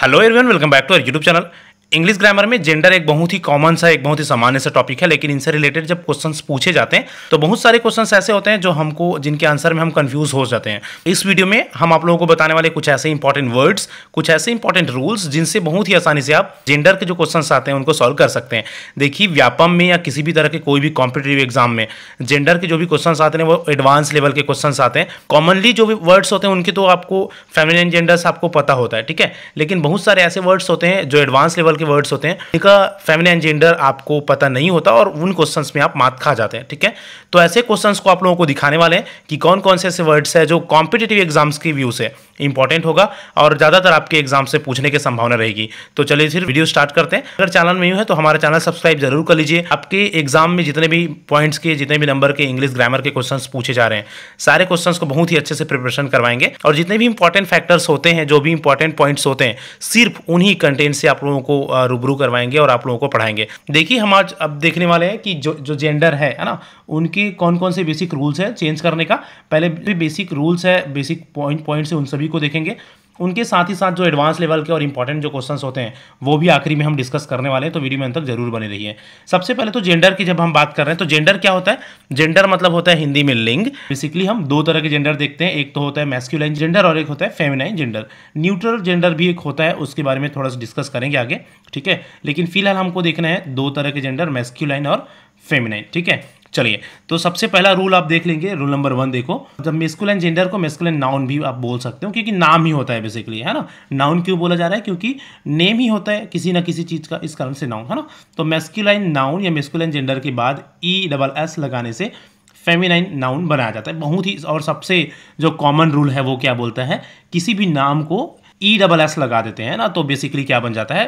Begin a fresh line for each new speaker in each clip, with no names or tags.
hello everyone welcome back to our YouTube channel English grammar में gender एक बहुत ही common सा एक बहुत ही सामान्य सा टॉपिक है लेकिन इनसे रिलेटेड जब क्वेश्चन पूछे जाते हैं तो बहुत सारे क्वेश्चन ऐसे होते हैं जो हमको जिनके आंसर में हम कंफ्यूज हो जाते हैं इस वीडियो में हम आप लोगों को बताने वाले कुछ ऐसे इंपॉर्टेंट वर्ड्स कुछ ऐसे इंपॉर्टेंट रूल्स जिनसे बहुत ही आसानी से आप जेंडर के जो क्वेश्चन आते हैं उनको सॉल्व कर सकते हैं देखिए व्यापम में या किसी भी तरह के कोई भी कॉम्पिटेटिव एग्जाम में जेंडर के जो भी क्वेश्चन आते हैं वो एडवांस लेवल के क्वेश्चन आते हैं कॉमनली जो भी वर्ड्स होते हैं उनके तो आपको फेमिनिन जेंडर्स आपको पता होता है ठीक है लेकिन बहुत सारे ऐसे वर्ड्स होते हैं जो एडवांस लेवल के वर्ड्स होते हैं जिनका फेमिनिन एंड जेंडर आपको पता नहीं होता और उन क्वेश्चन में आप मात खा जाते हैं ठीक है तो ऐसे क्वेश्चन को आप लोगों को दिखाने वाले हैं कि कौन कौन से ऐसे वर्ड्स है जो कॉम्पिटेटिव एग्जाम्स के व्यू से इंपॉर्टेंट होगा और ज़्यादातर आपके एग्जाम से पूछने की संभावना रहेगी तो चलिए फिर वीडियो स्टार्ट करते हैं अगर चैनल में है तो हमारा चैनल सब्सक्राइब जरूर कर लीजिए आपके एग्जाम में जितने भी पॉइंट्स के जितने भी नंबर के इंग्लिश ग्रामर के क्वेश्चन पूछे जा रहे हैं सारे क्वेश्चन को बहुत ही अच्छे से प्रिपरेशन करवाएंगे और जितने भी इंपॉर्टेंट फैक्टर्स होते हैं जो भी इंपॉर्टेंट पॉइंट्स होते हैं सिर्फ उन्हीं कंटेंट से आप लोगों को रूबरू करवाएंगे और आप लोगों को पढ़ाएंगे देखिए हम आज अब देखने वाले हैं कि जो जो जेंडर है है ना उनके कौन कौन से बेसिक रूल्स हैं चेंज करने का पहले बेसिक रूल्स है बेसिक पॉइंट पॉइंट से उन सभी को देखेंगे उनके साथ ही साथ जो एडवांस लेवल के और इंपॉर्टेंट जो क्वेश्चंस होते हैं वो भी आखिरी में हम डिस्कस करने वाले हैं तो वीडियो में अंत तक जरूर बने रहिए सबसे पहले तो जेंडर की जब हम बात कर रहे हैं तो जेंडर क्या होता है जेंडर मतलब होता है हिंदी में लिंग बेसिकली हम दो तरह के जेंडर देखते हैं एक तो होता है मैस्क्यूलाइन जेंडर और एक होता है फेमिनाइन जेंडर न्यूट्रल जेंडर भी एक होता है उसके बारे में थोड़ा सा डिस्कस करेंगे आगे ठीक है लेकिन फिलहाल हमको देखना है दो तरह के जेंडर मैस्क्यूलाइन और फेमिनाइन ठीक है चलिए तो सबसे पहला रूल आप देख लेंगे रूल नंबर वन देखो जब मेस्कुलन जेंडर को मेस्कुलन नाउन भी आप बोल सकते हो क्योंकि नाम ही होता है बेसिकली है ना नाउन क्यों बोला जा रहा है क्योंकि नेम ही होता है किसी ना किसी चीज़ का इस कारण से नाउन है ना तो मेस्कुलाइन नाउन या मेस्कुलन जेंडर के बाद ई डबल एस लगाने से फेमिनाइन नाउन बनाया जाता है बहुत ही और सबसे जो कॉमन रूल है वो क्या बोलता है किसी भी नाम को ई डबल एस लगा देते हैं ना तो बेसिकली क्या बन जाता है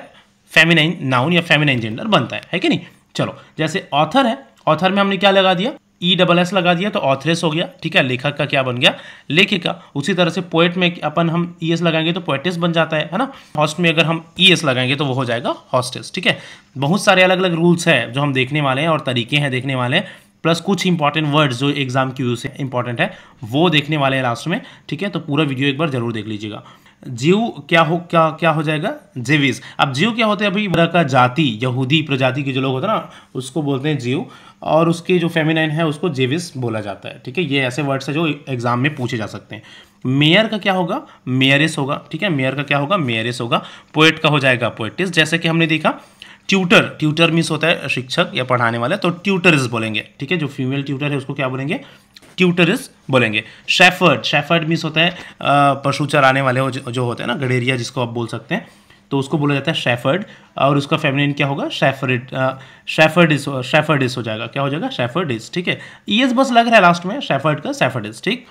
फेमिनाइन नाउन या फेमिनाइन जेंडर बनता है है कि नहीं चलो जैसे ऑथर है ऑथर में हमने क्या लगा दिया ई डबल एस लगा दिया तो ऑथरेस हो गया ठीक है लेखक का क्या बन गया लेखिका उसी तरह से पोएट में अपन हम ई e एस लगाएंगे तो पोएटिस बन जाता है है ना हॉस्ट में अगर हम ई e एस लगाएंगे तो वो हो जाएगा हॉस्टेस ठीक है बहुत सारे अलग अलग रूल्स हैं जो हम देखने वाले हैं और तरीके हैं देखने वाले हैं प्लस कुछ इंपॉर्टेंट वर्ड्स जो एग्जाम की यूज से इंपॉर्टेंट है वो देखने वाले हैं लास्ट में ठीक है तो पूरा वीडियो एक बार जरूर देख लीजिएगा जीव क्या हो क्या क्या हो जाएगा जेविस अब जीव क्या होते हैं अभी तरह का जाति यहूदी प्रजाति के जो लोग होते हैं ना उसको बोलते हैं जीव और उसके जो फेमिनाइन है उसको जेविस बोला जाता है ठीक है ये ऐसे वर्ड्स है जो एग्जाम में पूछे जा सकते हैं मेयर का क्या होगा मेयरिस होगा ठीक है मेयर का क्या होगा मेयरिस होगा पोएट का हो जाएगा पोएटिस जैसे कि हमने देखा ट्यूटर ट्यूटर मीन्स होता है शिक्षक या पढ़ाने वाला तो ट्यूटर बोलेंगे ठीक है जो फीमेल ट्यूटर है उसको क्या बोलेंगे ट्यूटरिस बोलेंगे शेफर्ड शेफर्ड मीन्स होता है पशु चराने वाले जो होते हैं ना गडेरिया जिसको आप बोल सकते हैं तो उसको बोला जाता है शेफर्ड और उसका फेमिनिन क्या होगा शेफरिड शेफर्डिस शेफर्डिस हो जाएगा क्या हो जाएगा शेफर्डिस ठीक है ये बस लग रहा है लास्ट में शेफर्ड का शेफर्डिस ठीक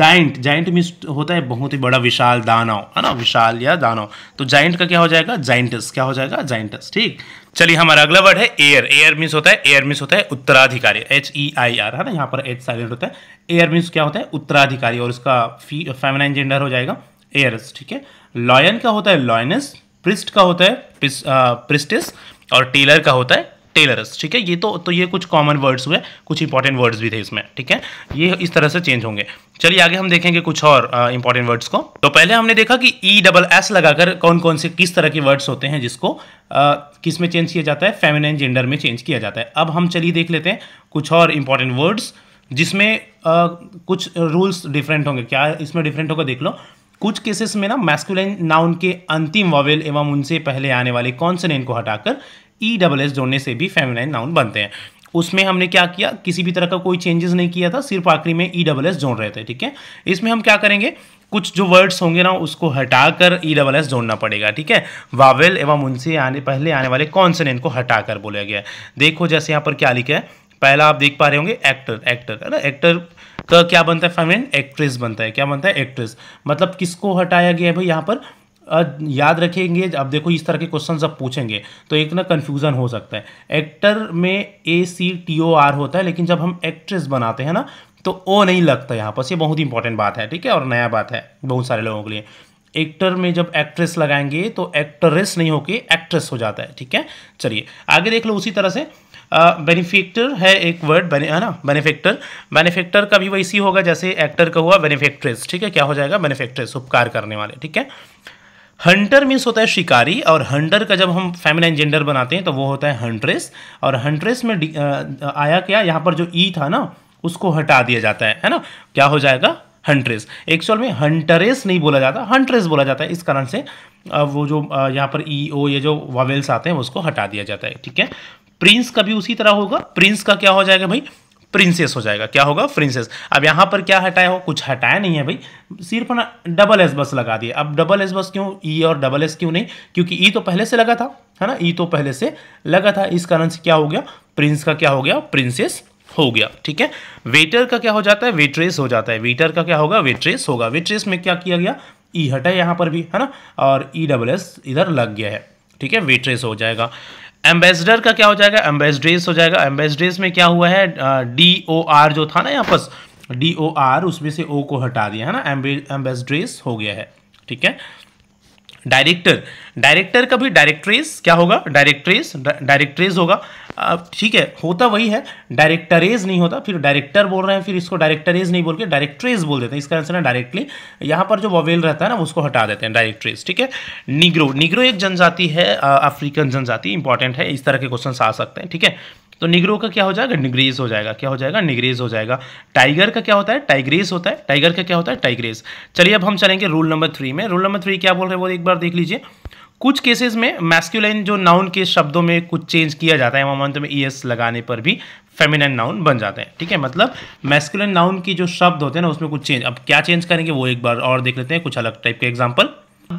जाइंट जाइंट मीन्स होता है बहुत ही बड़ा विशाल दानव है ना विशाल या दानव तो जाइंट का क्या हो जाएगा जाइंटस क्या हो जाएगा जाइंटस ठीक चलिए हमारा अगला वर्ड है एयर एयर मीन्स होता है एयर मीन्स होता है उत्तराधिकारी एच ई आई आर है ना यहाँ पर एच साइलेंट होता है एयर मीन्स क्या होता है उत्तराधिकारी और उसका फेमिनाइन जेंडर हो जाएगा एयरस ठीक है लॉयन का होता है लॉयनस प्रिस्ट का होता है प्रिस्टिस और टेलर का होता है टेलरस ठीक है ये तो तो ये कुछ कॉमन वर्ड्स हुए कुछ इंपॉर्टेंट वर्ड्स भी थे इसमें ठीक है ये इस तरह से चेंज होंगे चलिए आगे हम देखेंगे कुछ और इंपॉर्टेंट वर्ड्स को तो पहले हमने देखा कि ई डबल एस लगाकर कौन कौन से किस तरह के वर्ड्स होते हैं जिसको आ, किस में चेंज किया जाता है फेमिनाइन जेंडर में चेंज किया जाता है अब हम चलिए देख लेते हैं कुछ और इंपॉर्टेंट वर्ड्स जिसमें आ, कुछ रूल्स डिफरेंट होंगे क्या इसमें डिफरेंट होगा देख लो कुछ केसेस में ना मैस्कुलाइन नाउन के अंतिम वॉवेल एवं उनसे पहले आने वाले कॉन्सनेंट को हटाकर ई डबल एस जोड़ने से भी फेमिनाइन नाउन बनते हैं उसमें हमने क्या किया किसी भी तरह का कोई चेंजेस नहीं किया था सिर्फ आखिरी में ई डबल एस जोड़ रहे थे ठीक है इसमें हम क्या करेंगे कुछ जो वर्ड्स होंगे ना उसको हटाकर ई डबल एस जोड़ना पड़ेगा ठीक है वावेल एवं उनसे आने पहले आने वाले कॉन्सनेंट को हटाकर बोला गया देखो जैसे यहाँ पर क्या लिखा है पहला आप देख पा रहे होंगे एक्टर एक्टर है ना एक्टर का क्या बनता है फेमिन एक्ट्रेस बनता है क्या बनता है एक्ट्रेस मतलब किसको हटाया गया है भाई यहाँ पर याद रखेंगे अब देखो इस तरह के क्वेश्चन अब पूछेंगे तो एक ना कन्फ्यूज़न हो सकता है एक्टर में ए सी टी ओ आर होता है लेकिन जब हम एक्ट्रेस बनाते हैं ना तो ओ नहीं लगता यहाँ पर ये बहुत इंपॉर्टेंट बात है ठीक है और नया बात है बहुत सारे लोगों के लिए एक्टर में जब एक्ट्रेस लगाएंगे तो एक्ट्रेस नहीं होके एक्ट्रेस हो जाता है ठीक है चलिए आगे देख लो उसी तरह से बेनिफिक्टर uh, है एक वर्ड बने है ना बेनिफिक्टर बेनिफिक्टर का भी वैसी होगा जैसे एक्टर का हुआ बेनिफिक्ट्रेस ठीक है क्या हो जाएगा बेनिफिक्ट्रेस उपकार करने वाले ठीक है हंटर मीन्स होता है शिकारी और हंटर का जब हम फेमिनाइन जेंडर बनाते हैं तो वो होता है हंट्रेस और हंट्रेस में आया क्या यहाँ पर जो ई e था ना उसको हटा दिया जाता है है ना क्या हो जाएगा हंट्रेस एक्चुअल में हंटरेस नहीं बोला जाता हंट्रेस बोला जाता है इस कारण से वो जो यहाँ पर ई e ओ ये जो वावेल्स आते हैं उसको हटा दिया जाता है ठीक है प्रिंस का भी उसी तरह होगा प्रिंस का क्या हो जाएगा भाई प्रिंसेस हो जाएगा क्या होगा प्रिंसेस अब यहाँ पर क्या हटाया हो कुछ हटाया नहीं है भाई सिर्फ ना डबल एस बस लगा दिए अब डबल एस बस क्यों ई e और डबल एस क्यों नहीं क्योंकि ई e तो पहले से लगा था है ना ई e तो पहले से लगा था इस कारण से क्या हो गया प्रिंस का क्या हो गया प्रिंसेस हो गया ठीक है वेटर का क्या हो जाता है वेट्रेस हो जाता है वेटर का क्या होगा वेट्रेस होगा वेट्रेस में क्या किया गया ई हटा यहाँ पर भी है ना और ई डबल एस इधर लग गया है ठीक है वेट्रेस हो जाएगा एम्बेसडर का क्या हो जाएगा एम्बेसड्रेस हो जाएगा एम्बेसड्रेस में क्या हुआ है डी ओ आर जो था ना यहाँ पर डी ओ आर उसमें से ओ को हटा दिया है ना एम्बेसड्रेस हो गया है ठीक है डायरेक्टर डायरेक्टर का भी डायरेक्ट्रेस क्या होगा डायरेक्ट्रेस डायरेक्ट्रेस होगा ठीक है होता वही है डायरेक्टरेज नहीं होता फिर डायरेक्टर बोल रहे हैं फिर इसको डायरेक्टरेज नहीं बोल के डायरेक्टरेज बोल देते हैं इसका आंसर है डायरेक्टली यहाँ पर जो ववेल रहता है ना उसको हटा देते हैं डायरेक्ट्रेज ठीक है निग्रो निग्रो एक जनजाति है अफ्रीकन जनजाति इंपॉर्टेंट है इस तरह के क्वेश्चन आ सकते हैं ठीक है तो निग्रो का क्या हो जाएगा निग्रेस हो जाएगा क्या हो जाएगा निग्रेस हो जाएगा टाइगर का क्या होता है टाइग्रेस होता है टाइगर का क्या होता है टाइग्रेस चलिए अब हम चलेंगे रूल नंबर थ्री में रूल नंबर थ्री क्या बोल रहे हैं वो एक बार देख लीजिए कुछ केसेस में मैस्क्यूलाइन जो नाउन के शब्दों में कुछ चेंज किया जाता है वहां में ई एस लगाने पर भी फेमिनाइन नाउन बन जाते हैं ठीक है मतलब मैस्क्यूलाइन नाउन की जो शब्द होते हैं ना उसमें कुछ चेंज अब क्या चेंज करेंगे वो एक बार और देख लेते हैं कुछ अलग टाइप के एग्जाम्पल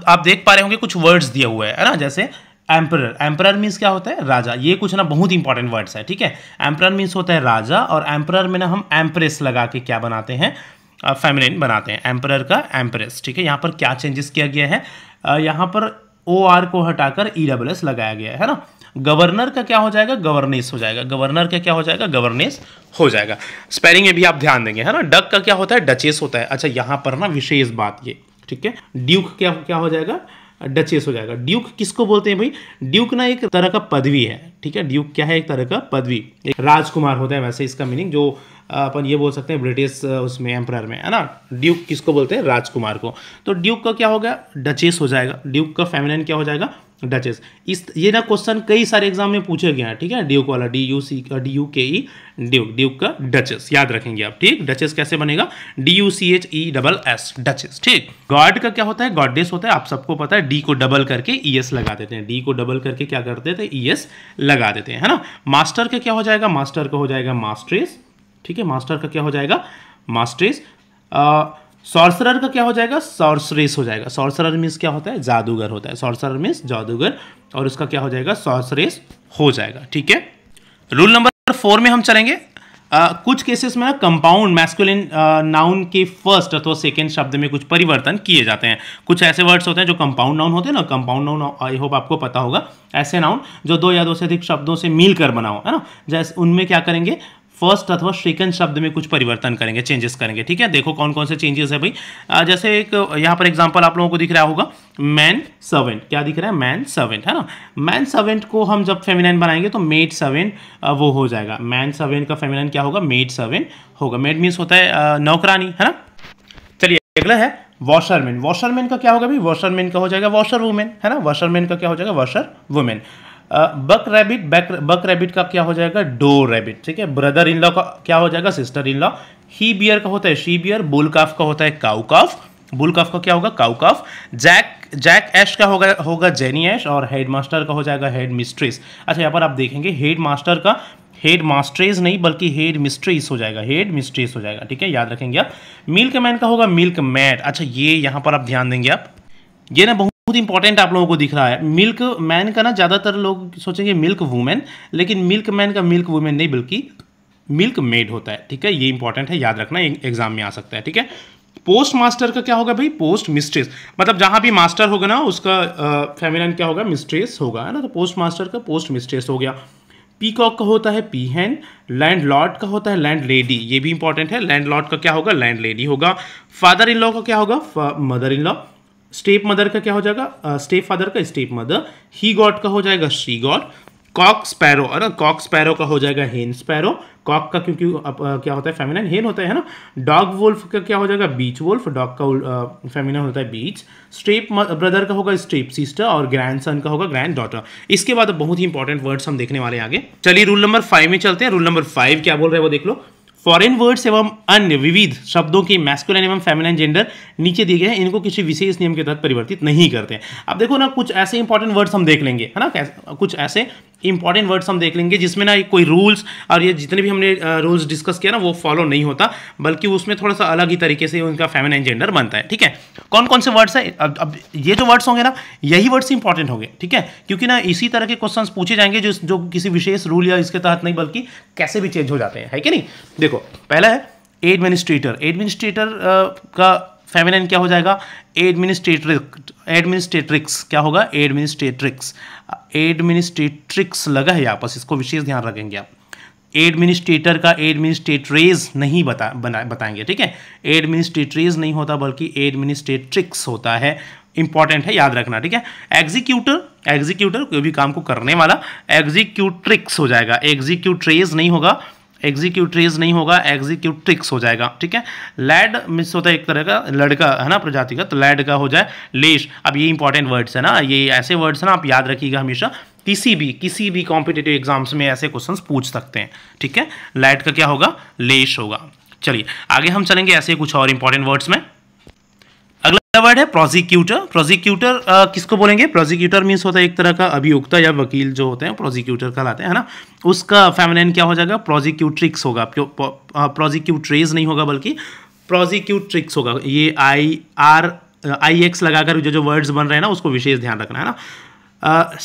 आप देख पा रहे होंगे कुछ वर्ड्स दिया हुआ है ना जैसे एम्परर एम्परर मीन्स क्या होता है राजा ये कुछ ना बहुत इंपॉर्टेंट वर्ड्स है ठीक है एम्परर मीन्स होता है राजा और एम्परर में ना हम एम्प्रेस लगा के क्या बनाते हैं फेमिलिन बनाते हैं एम्परर का एम्प्रेस ठीक है यहाँ पर क्या चेंजेस किया गया है यहाँ पर ओ आर को हटाकर ई डब्ल एस लगाया गया है ना गवर्नर का क्या हो जाएगा गवर्नेस हो जाएगा गवर्नर का क्या हो जाएगा गवर्नेस हो जाएगा स्पेलिंग में भी आप ध्यान देंगे है ना डक का क्या होता है डचेस होता है अच्छा यहाँ पर ना विशेष बात ये ठीक है ड्यूक क्या क्या हो जाएगा डचेस हो जाएगा ड्यूक किसको बोलते हैं भाई ड्यूक ना एक तरह का पदवी है ठीक है ड्यूक क्या है एक तरह का पदवी एक राजकुमार होता है वैसे इसका मीनिंग जो अपन ये बोल सकते हैं ब्रिटिश उसमें एम्प्रर में है ना ड्यूक किसको बोलते हैं राजकुमार को तो ड्यूक का क्या हो गया डचेस हो जाएगा ड्यूक का फेमिनन क्या हो जाएगा डचेस इस ये ना क्वेश्चन कई सारे एग्जाम में पूछे गए हैं ठीक है ड्यूक वाला D U C D U K E duke duke का डचेस याद रखेंगे आप ठीक डचेस कैसे बनेगा D U C H E double S duchess ठीक गॉड का क्या होता है गॉडेस होता है आप सबको पता है डी को डबल करके ई e एस लगा देते हैं डी को डबल करके क्या करते थे ई एस लगा देते हैं है ना मास्टर का क्या हो जाएगा मास्टर का हो जाएगा मास्ट्रेस ठीक है मास्टर का क्या हो जाएगा मास्टरेस सॉर्सरर का क्या हो जाएगा सॉर्सरेस हो जाएगा सॉर्सरर मीन्स क्या होता है जादूगर होता है सॉर्सरर मीन्स जादूगर और उसका क्या हो जाएगा सॉर्सरेस हो जाएगा ठीक है रूल नंबर फोर में हम चलेंगे Uh, कुछ केसेस में ना कंपाउंड मैस्कुलिन नाउन के फर्स्ट अथवा सेकेंड शब्द में कुछ परिवर्तन किए जाते हैं कुछ ऐसे वर्ड्स होते हैं जो कंपाउंड नाउन होते हैं ना कंपाउंड नाउन आई होप आपको पता होगा ऐसे नाउन जो दो या दो से अधिक शब्दों से मिलकर बना हो है ना जैसे उनमें क्या करेंगे फर्स्ट अथवा सेकंड शब्द में कुछ परिवर्तन करेंगे चेंजेस करेंगे ठीक है देखो कौन कौन से चेंजेस है भाई जैसे एक यहाँ पर एग्जाम्पल आप लोगों को दिख रहा होगा मैन सर्वेंट क्या दिख रहा है मैन सर्वेंट है ना मैन सर्वेंट को हम जब फेमिनाइन बनाएंगे तो मेड सर्वेंट वो हो जाएगा मैन सर्वेंट का फेमिनाइन क्या होगा मेड सर्वेंट होगा मेड मीन्स होता है नौकरानी है ना चलिए अगला है वॉशरमैन वॉशरमैन का क्या होगा भाई वॉशरमैन का हो जाएगा वॉशर वुमेन है ना वॉशरमैन का क्या हो जाएगा washer women buck rabbit back buck rabbit का क्या हो जाएगा डो रैबिट ठीक है ब्रदर इन लॉ का क्या हो जाएगा sister in law he bear का होता है शी बियर बुल काफ का होता है काउ काफ बुल काफ का क्या होगा cow calf jack jack ass का होगा होगा जेनी एश और हेड मास्टर का हो जाएगा हेड मिस्ट्रेस अच्छा यहाँ पर आप देखेंगे हेड मास्टर का हेड मास्टरेज नहीं बल्कि हेड मिस्ट्रेस हो जाएगा हेड मिस्ट्रेस हो जाएगा ठीक है याद रखेंगे आप मिल्क मैन का होगा मिल्क मैट अच्छा ये यहाँ पर आप ध्यान देंगे आप ये ना बहुत बहुत इंपॉर्टेंट आप लोगों को दिख रहा है मिल्क मैन का ना ज़्यादातर लोग सोचेंगे मिल्क वुमेन लेकिन मिल्क मैन का मिल्क वुमेन नहीं बल्कि मिल्क मेड होता है ठीक है ये इंपॉर्टेंट है याद रखना एग्जाम में आ सकता है ठीक है पोस्ट मास्टर का क्या होगा भाई पोस्ट मिस्ट्रेस मतलब जहां भी मास्टर होगा ना उसका फेमिलन क्या होगा मिस्ट्रेस होगा है ना तो पोस्ट मास्टर का पोस्ट मिस्ट्रेस हो गया पीकॉक का होता है पीहेन लैंड लॉर्ड का होता है लैंड लेडी ये भी इंपॉर्टेंट है लैंड लॉर्ड का क्या होगा लैंड लेडी होगा फादर इन लॉ का क्या होगा mother in law step mother का क्या हो जाएगा स्टेप फादर का स्टेप मदर ही गॉड का हो जाएगा श्री गॉड कॉक स्पैरो है ना कॉक स्पैरो का हो जाएगा हेन स्पैरो कॉक का क्योंकि अप, क्या होता है फेमिनाइन हेन होता है ना डॉग वुल्फ का क्या हो जाएगा बीच वुल्फ डॉग का फेमिनाइन होता है बीच स्टेप ब्रदर का होगा स्टेप सिस्टर और ग्रैंड सन का होगा ग्रैंड डॉटर इसके बाद बहुत ही इंपॉर्टेंट वर्ड्स हम देखने वाले आगे चलिए रूल नंबर फाइव में चलते हैं रूल नंबर फाइव क्या बोल रहे हैं वो देख लो फॉरेन वर्ड्स एवं अन्य विविध शब्दों के मैस्कुल एवं फेमिनाइन जेंडर नीचे दिए गए हैं इनको किसी विशेष नियम के तहत परिवर्तित नहीं करते हैं अब देखो ना कुछ ऐसे इंपॉर्टेंट वर्ड्स हम देख लेंगे है ना कुछ ऐसे इंपॉर्टेंट वर्ड्स हम देख लेंगे जिसमें ना कोई रूल्स और ये जितने भी हमने रूल्स डिस्कस किया ना वो फॉलो नहीं होता बल्कि उसमें थोड़ा सा अलग ही तरीके से उनका फेमिनाइन जेंडर बनता है ठीक है कौन कौन से वर्ड्स है अब अब ये जो वर्ड्स होंगे ना यही वर्ड्स इंपॉर्टेंट होंगे ठीक है क्योंकि ना इसी तरह के क्वेश्चन पूछे जाएंगे जो जो किसी विशेष रूल या इसके तहत नहीं बल्कि कैसे भी चेंज हो जाते हैं है कि नहीं देखो पहला है एडमिनिस्ट्रेटर एडमिनिस्ट्रेटर का फेमिनिन क्या हो जाएगा एडमिनिस्ट्रेटरिक एडमिनिस्ट्रेट्रिक्स क्या होगा एडमिनिस्ट्रेटरिक्स एडमिनिस्ट्रेटरिक्स लगा है यहाँ पर इसको विशेष ध्यान रखेंगे आप एडमिनिस्ट्रेटर का एडमिनिस्ट्रेटरेज नहीं बता बना बताएंगे ठीक है एडमिनिस्ट्रेटरेज नहीं होता बल्कि एडमिनिस्ट्रेटरिक्स होता है इंपॉर्टेंट है याद रखना ठीक है एग्जीक्यूटर एग्जीक्यूटर कोई भी काम को करने वाला एग्जीक्यूट्रिक्स हो जाएगा एग्जीक्यूट्रेज नहीं होगा एग्जीक्यूट्रीज नहीं होगा एग्जीक्यूट्रिक्स हो जाएगा ठीक है लैड मिस होता है एक तरह का लड़का है ना प्रजाति का तो लैड का हो जाए लेश अब ये इंपॉर्टेंट वर्ड्स है ना ये ऐसे वर्ड्स हैं ना आप याद रखिएगा हमेशा किसी भी किसी भी कॉम्पिटेटिव एग्जाम्स में ऐसे क्वेश्चन पूछ सकते हैं ठीक है लैड का क्या होगा लेश होगा चलिए आगे हम चलेंगे ऐसे कुछ और इंपॉर्टेंट वर्ड्स में वर्ड है प्रोजिक्यूटर प्रोजिक्यूटर किसको बोलेंगे प्रोजिक्यूटर मीन्स होता है एक तरह का अभियुक्ता या वकील जो होते हैं प्रोजिक्यूटर कहलाते हैं है ना उसका फैमिलिन क्या हो जाएगा प्रोजिक्यूट्रिक्स होगा प्रोजिक्यूट्रेज नहीं होगा बल्कि प्रोजिक्यूट्रिक्स होगा ये आई आर आई एक्स लगाकर जो जो वर्ड्स बन रहे हैं ना उसको विशेष ध्यान रखना है ना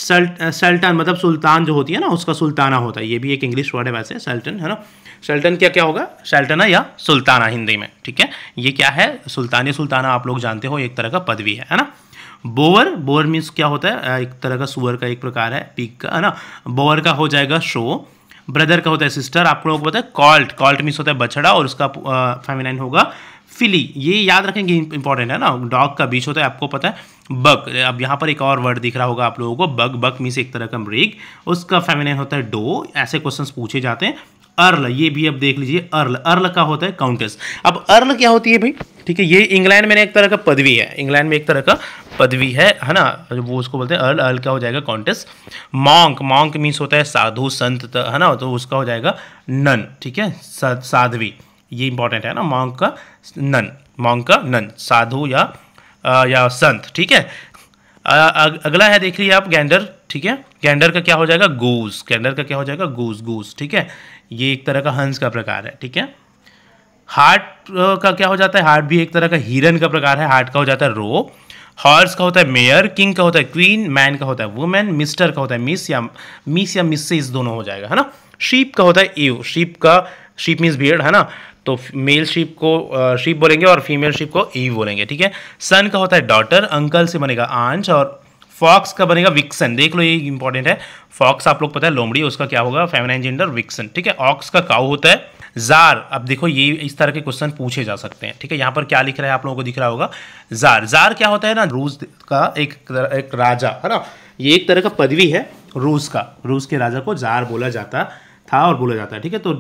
सल्ट सल्टन मतलब सुल्तान जो होती है ना उसका सुल्ताना होता है ये भी एक इंग्लिश वर्ड है वैसे सल्टन है ना सल्टन क्या क्या होगा सल्टना या सुल्ताना हिंदी में ठीक है ये क्या है सुल्तानी सुल्ताना आप लोग जानते हो एक तरह का पदवी है है ना बोवर बोवर मीन्स क्या होता है एक तरह का सुअर का एक प्रकार है पीक का है ना बोवर का हो जाएगा शो ब्रदर का होता है सिस्टर आप लोगों को पता है कॉल्ट कॉल्ट मीन्स होता है बछड़ा और उसका फेमिनाइन होगा फिली ये याद रखेंगे इंपॉर्टेंट है ना डॉग का बीच होता है आपको पता है बक अब यहाँ पर एक और वर्ड दिख रहा होगा आप लोगों को बग बक मीन्स एक तरह का मृग उसका फेमिनाइन होता है डो ऐसे क्वेश्चन पूछे जाते हैं अर्ल ये भी अब देख लीजिए अर्ल अर्ल का होता है काउंटेस अब अर्ल क्या होती है भाई ठीक है ये इंग्लैंड में एक तरह का पदवी है इंग्लैंड में एक तरह का पदवी है है ना वो उसको बोलते हैं अर्ल अर्ल क्या हो जाएगा काउंटेस मॉन्क मॉन्क मीन्स होता है साधु संत है ना तो उसका हो जाएगा नन ठीक है साधवी ये इंपॉर्टेंट है ना मॉन्क का नन मॉन्क का नन साधु या या संत ठीक है अगला है देख लीजिए आप गैंडर ठीक है गैंडर का क्या हो जाएगा गूस गैंडर का क्या हो जाएगा गूस गूस ठीक है ये एक तरह का हंस का प्रकार है ठीक है हार्ट का क्या हो जाता है हार्ट भी एक तरह का हिरन का प्रकार है हार्ट का हो जाता है रो हॉर्स का होता है मेयर किंग का होता है क्वीन मैन का होता है वुमेन मिस्टर का होता है मिस या मिस या मिस इस दोनों हो जाएगा है ना शीप का होता है एव शीप का शीप मीन्स भीड़ है ना तो मेल शीप को शीप बोलेंगे और फीमेल शीप को ईव बोलेंगे ठीक है सन का होता है डॉटर अंकल से बनेगा आंच और फॉक्स का बनेगा विक्सन देख लो ये इंपॉर्टेंट है फॉक्स आप लोग पता है लोमड़ी उसका क्या होगा फेमिनाइन जेंडर विक्सन ठीक है ऑक्स का काउ होता है जार अब देखो ये इस तरह के क्वेश्चन पूछे जा सकते हैं ठीक है यहाँ पर क्या लिख रहा है आप लोगों को दिख रहा होगा जार जार क्या होता है ना रूस का एक एक राजा है ना ये एक तरह का पदवी है रूस का रूस के राजा को जार बोला जाता था और बोला जाता है ठीक है तो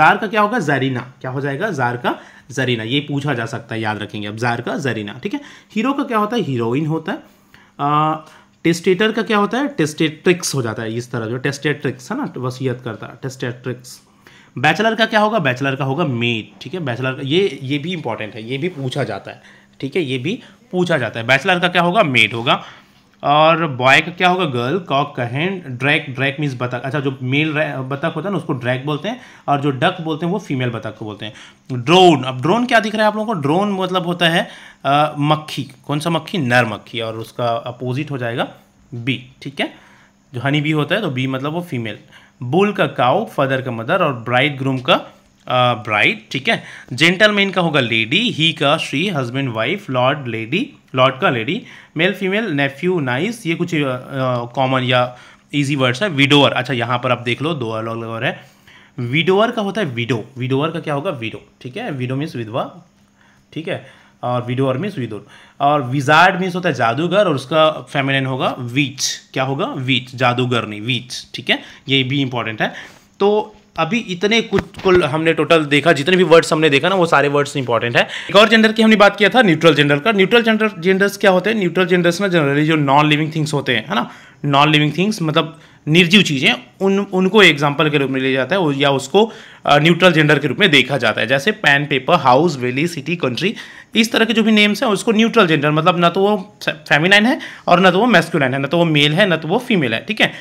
जार का क्या होगा जरीना क्या हो जाएगा जार का जरीना ये पूछा जा सकता है याद रखेंगे अब जार का जरीना ठीक है हीरो का क्या होता है हीरोइन होता है टेस्टेटर का क्या होता है टेस्टेट्रिक्स हो जाता है इस तरह जो टेस्टेट्रिक्स है ना वसीयत तो करता है टेस्टेट्रिक्स बैचलर का क्या होगा बैचलर का होगा मेट ठीक है बैचलर का ये ये भी इंपॉर्टेंट है ये भी पूछा जाता है ठीक है ये भी पूछा जाता है बैचलर का क्या होगा मेड होगा और बॉय का क्या होगा गर्ल कॉक कहें ड्रैक ड्रैक मीन्स बतख अच्छा जो मेल बतख होता है ना उसको ड्रैक बोलते हैं और जो डक बोलते हैं वो फीमेल बतख को बोलते हैं ड्रोन अब ड्रोन क्या दिख रहा है आप लोगों को ड्रोन मतलब होता है मक्खी कौन सा मक्खी नर मक्खी और उसका अपोजिट हो जाएगा बी ठीक है जो हनी बी होता है तो बी मतलब वो फीमेल बुल का काउ फादर का मदर और ब्राइड ग्रूम का ब्राइड ठीक है जेंटलमैन का होगा लेडी ही का she husband wife lord lady lord का lady male female nephew niece ये कुछ कॉमन या इजी वर्ड्स है विडोअर अच्छा यहाँ पर आप देख लो दो अलग अलग है विडोअर का होता है विडो विडोअर का क्या होगा विडो ठीक है विडो मीन्स विधवा ठीक है और विडोअर मीन्स विदोर और विजार्ड मीन्स होता है जादूगर और उसका फेमिनिन होगा वीच क्या होगा वीच नहीं वीच ठीक है ये भी इंपॉर्टेंट है तो अभी इतने कुछ को हमने टोटल देखा जितने भी वर्ड्स हमने देखा ना वो सारे वर्ड्स इंपॉर्टेंट है एक और जेंडर की हमने बात किया था न्यूट्रल जेंडर का न्यूट्रल जेंडर जेंडर्स क्या होते हैं न्यूट्रल जेंडर्स में जनरली जो नॉन लिविंग थिंग्स होते हैं है ना नॉन लिविंग थिंग्स मतलब निर्जीव चीज़ें उन उनको एग्जाम्पल के रूप में लिया जाता है या उसको न्यूट्रल जेंडर के रूप में देखा जाता है जैसे pen paper house valley city country इस तरह के जो भी नेम्स हैं उसको न्यूट्रल जेंडर मतलब ना तो वो फेमिनाइन है और ना तो वो मेस्कुलाइन है ना तो वो मेल है ना तो वो फीमेल है ठीक है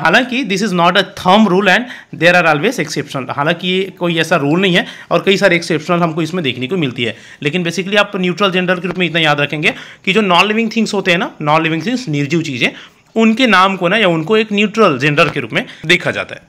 हालांकि this is not a thumb rule and there are always exceptional हालांकि ये कोई ऐसा रूल नहीं है और कई सारे एक्सेप्शनल हमको इसमें देखने को मिलती है लेकिन बेसिकली आप न्यूट्रल जेंडर के रूप में इतना याद रखेंगे कि जो नॉन लिविंग थिंग्स होते हैं ना नॉन लिविंग थिंग्स निर्जीव चीज़ें उनके नाम को ना या उनको एक न्यूट्रल जेंडर के रूप में देखा जाता है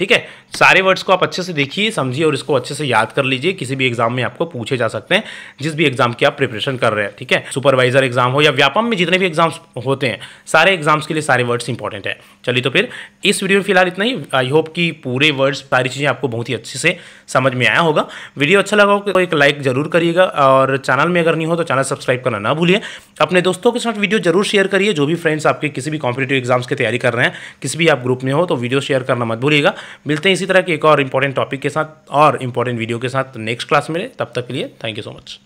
ठीक है सारे वर्ड्स को आप अच्छे से देखिए समझिए और इसको अच्छे से याद कर लीजिए किसी भी एग्जाम में आपको पूछे जा सकते हैं जिस भी एग्जाम की आप प्रिपरेशन कर रहे हैं ठीक है सुपरवाइजर एग्जाम हो या व्यापम में जितने भी एग्जाम्स होते हैं सारे एग्जाम्स के लिए सारे वर्ड्स इंपॉर्टेंट है चलिए तो फिर इस वीडियो में फिलहाल इतना ही आई होप कि पूरे वर्ड्स सारी चीज़ें आपको बहुत ही अच्छे से समझ में आया होगा वीडियो अच्छा लगा हो तो एक लाइक जरूर करिएगा और चैनल में अगर नहीं हो तो चैनल सब्सक्राइब करना ना भूलिए अपने दोस्तों के साथ वीडियो जरूर शेयर करिए जो भी फ्रेंड्स आपके किसी भी कॉम्पिटेटिव एग्जाम्स की तैयारी कर रहे हैं किसी भी आप ग्रुप में हो तो वीडियो शेयर करना मत भूलिएगा मिलते हैं इसी तरह के एक और इंपॉर्टेंट टॉपिक के साथ और इंपॉर्टेंट वीडियो के साथ नेक्स्ट क्लास में तब तक के लिए थैंक यू सो मच